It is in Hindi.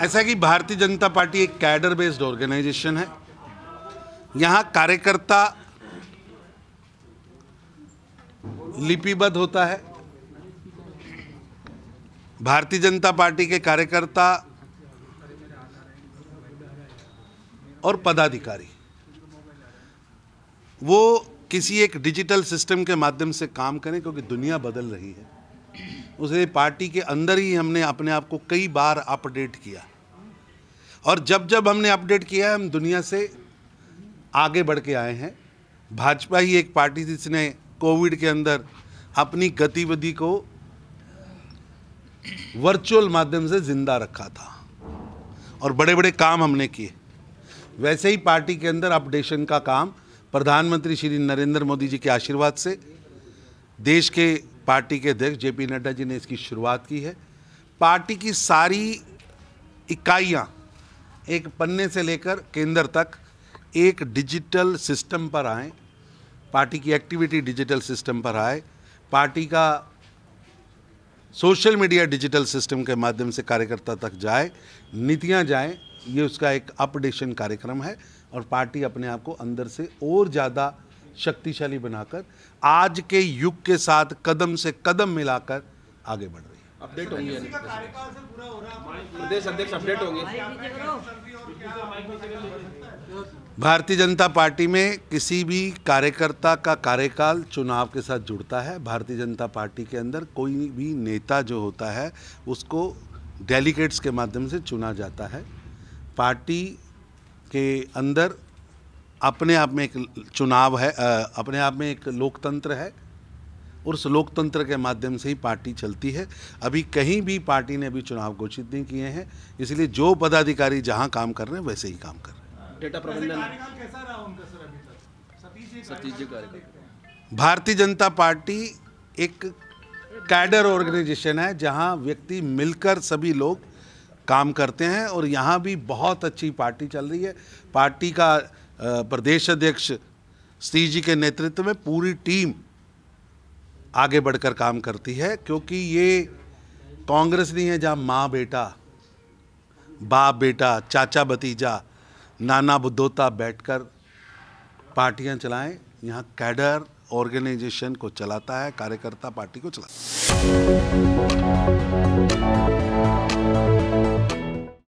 ऐसा कि भारतीय जनता पार्टी एक कैडर बेस्ड ऑर्गेनाइजेशन है यहां कार्यकर्ता लिपिबद्ध होता है भारतीय जनता पार्टी के कार्यकर्ता और पदाधिकारी वो किसी एक डिजिटल सिस्टम के माध्यम से काम करें क्योंकि दुनिया बदल रही है उसे पार्टी के अंदर ही हमने अपने आप को कई बार अपडेट किया और जब जब हमने अपडेट किया हम दुनिया से आगे बढ़ के आए हैं भाजपा ही एक पार्टी थी जिसने कोविड के अंदर अपनी गतिविधि को वर्चुअल माध्यम से ज़िंदा रखा था और बड़े बड़े काम हमने किए वैसे ही पार्टी के अंदर अपडेशन का काम प्रधानमंत्री श्री नरेंद्र मोदी जी के आशीर्वाद से देश के पार्टी के अध्यक्ष जेपी नड्डा जी ने इसकी शुरुआत की है पार्टी की सारी इकाइयां एक पन्ने से लेकर केंद्र तक एक डिजिटल सिस्टम पर आए पार्टी की एक्टिविटी डिजिटल सिस्टम पर आए पार्टी का सोशल मीडिया डिजिटल सिस्टम के माध्यम से कार्यकर्ता तक जाए नीतियां जाएँ ये उसका एक अपडेशन कार्यक्रम है और पार्टी अपने आप को अंदर से और ज़्यादा शक्तिशाली बनाकर आज के युग के साथ कदम से कदम मिलाकर आगे बढ़ रही है अपडेट होंगे प्रदेश अध्यक्ष अपडेट होंगे भारतीय जनता पार्टी में किसी भी कार्यकर्ता का कार्यकाल चुनाव के साथ जुड़ता है भारतीय जनता पार्टी के अंदर कोई भी नेता जो होता है उसको डेलीगेट्स के माध्यम से चुना जाता है पार्टी के अंदर अपने आप में एक चुनाव है अपने आप में एक लोकतंत्र है और उस लोकतंत्र के माध्यम से ही पार्टी चलती है अभी कहीं भी पार्टी ने अभी चुनाव घोषित नहीं किए हैं इसलिए जो पदाधिकारी जहाँ काम कर रहे हैं वैसे ही काम कर रहे हैं डेटा प्रबंधन भारतीय जनता पार्टी एक कैडर ऑर्गेनाइजेशन है जहाँ व्यक्ति मिलकर सभी लोग काम करते हैं और यहाँ भी बहुत अच्छी पार्टी चल रही है पार्टी का प्रदेश अध्यक्ष श्री जी के नेतृत्व में पूरी टीम आगे बढ़कर काम करती है क्योंकि ये कांग्रेस नहीं है जहाँ माँ बेटा बाप बेटा चाचा भतीजा नाना बुद्धोता बैठकर पार्टियाँ चलाएं यहाँ कैडर ऑर्गेनाइजेशन को चलाता है कार्यकर्ता पार्टी को चलाता है